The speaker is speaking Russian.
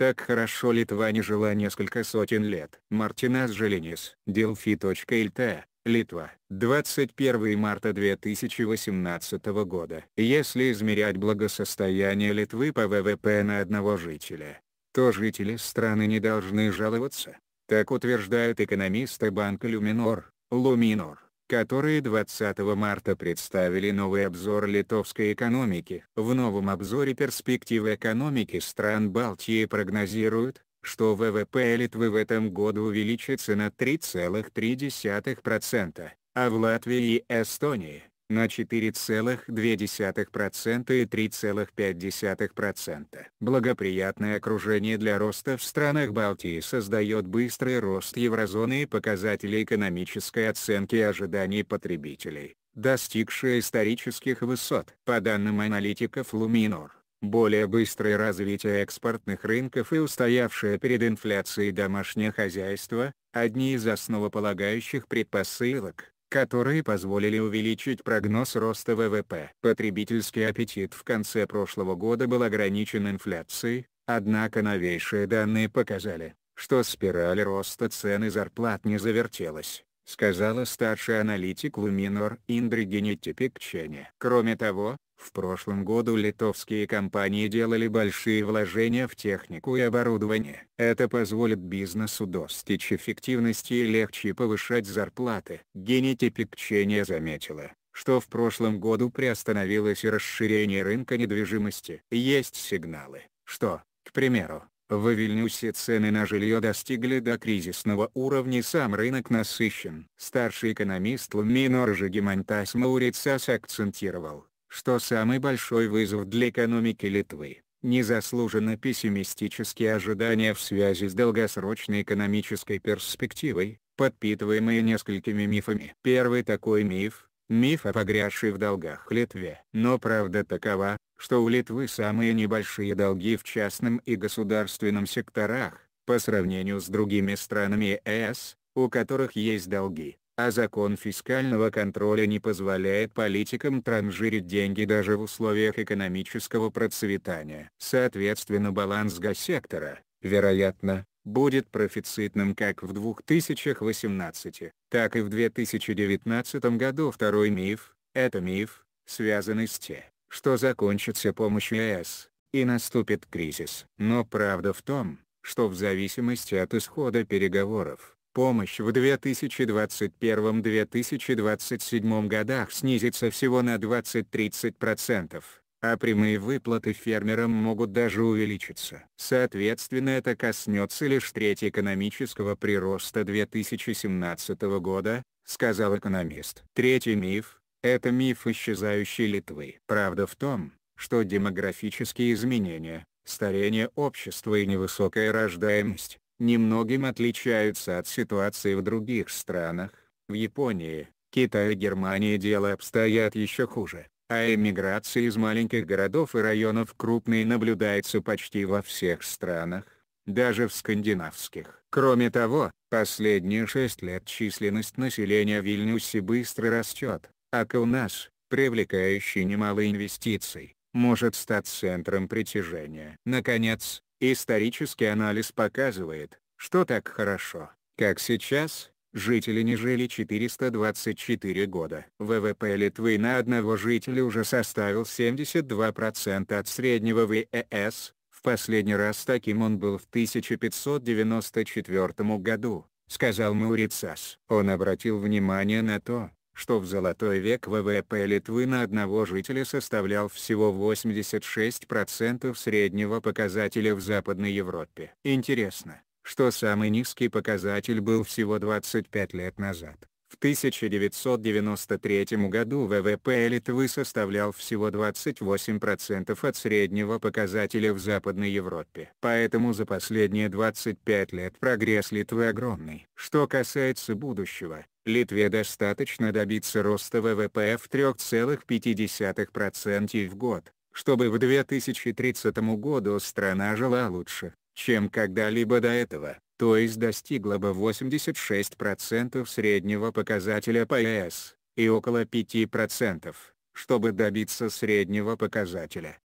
Так хорошо Литва не жила несколько сотен лет. Мартинас Желенис, Delphi.lt, Литва, 21 марта 2018 года. Если измерять благосостояние Литвы по ВВП на одного жителя, то жители страны не должны жаловаться. Так утверждают экономисты банка Люминор, Луминор которые 20 марта представили новый обзор литовской экономики. В новом обзоре перспективы экономики стран Балтии прогнозируют, что ВВП Литвы в этом году увеличится на 3,3%, а в Латвии и Эстонии на 4,2% и 3,5%. Благоприятное окружение для роста в странах Балтии создает быстрый рост еврозоны и показатели экономической оценки ожиданий потребителей, достигшие исторических высот. По данным аналитиков Luminor, более быстрое развитие экспортных рынков и устоявшее перед инфляцией домашнее хозяйство – одни из основополагающих предпосылок которые позволили увеличить прогноз роста ВВП. Потребительский аппетит в конце прошлого года был ограничен инфляцией, однако новейшие данные показали, что спираль роста цен и зарплат не завертелась сказала старший аналитик Luminor Индригенети Пикчене. Кроме того, в прошлом году литовские компании делали большие вложения в технику и оборудование. Это позволит бизнесу достичь эффективности и легче повышать зарплаты. Генети Пикчене заметила, что в прошлом году приостановилось расширение рынка недвижимости. Есть сигналы, что, к примеру, в Вильнюсе цены на жилье достигли до кризисного уровня сам рынок насыщен. Старший экономист Ламиноржи Гемонтас Маурицас акцентировал, что самый большой вызов для экономики Литвы – незаслуженно пессимистические ожидания в связи с долгосрочной экономической перспективой, подпитываемые несколькими мифами. Первый такой миф – Миф о погрязшей в долгах Литве. Но правда такова, что у Литвы самые небольшие долги в частном и государственном секторах, по сравнению с другими странами ЕС, у которых есть долги, а закон фискального контроля не позволяет политикам транжирить деньги даже в условиях экономического процветания. Соответственно баланс госсектора, вероятно, будет профицитным как в 2018, так и в 2019 году. Второй миф – это миф, связанный с тем, что закончится помощь ЕС, и наступит кризис. Но правда в том, что в зависимости от исхода переговоров, помощь в 2021-2027 годах снизится всего на 20-30% а прямые выплаты фермерам могут даже увеличиться. Соответственно это коснется лишь треть экономического прироста 2017 года, сказал экономист. Третий миф – это миф исчезающей Литвы. Правда в том, что демографические изменения, старение общества и невысокая рождаемость, немногим отличаются от ситуации в других странах. В Японии, Китае и Германии дело обстоят еще хуже а эмиграция из маленьких городов и районов крупной наблюдается почти во всех странах, даже в скандинавских. Кроме того, последние шесть лет численность населения в Вильнюсе быстро растет, а Каунас, привлекающий немало инвестиций, может стать центром притяжения. Наконец, исторический анализ показывает, что так хорошо, как сейчас, жители не жили 424 года. ВВП Литвы на одного жителя уже составил 72% от среднего ВЭС, в последний раз таким он был в 1594 году, сказал Маурицас. Он обратил внимание на то, что в золотой век ВВП Литвы на одного жителя составлял всего 86% среднего показателя в Западной Европе. Интересно, что самый низкий показатель был всего 25 лет назад. В 1993 году ВВП Литвы составлял всего 28% от среднего показателя в Западной Европе. Поэтому за последние 25 лет прогресс Литвы огромный. Что касается будущего, Литве достаточно добиться роста ВВП в 3,5% в год, чтобы в 2030 году страна жила лучше чем когда-либо до этого, то есть достигла бы 86% среднего показателя по ЕС, и около 5%, чтобы добиться среднего показателя,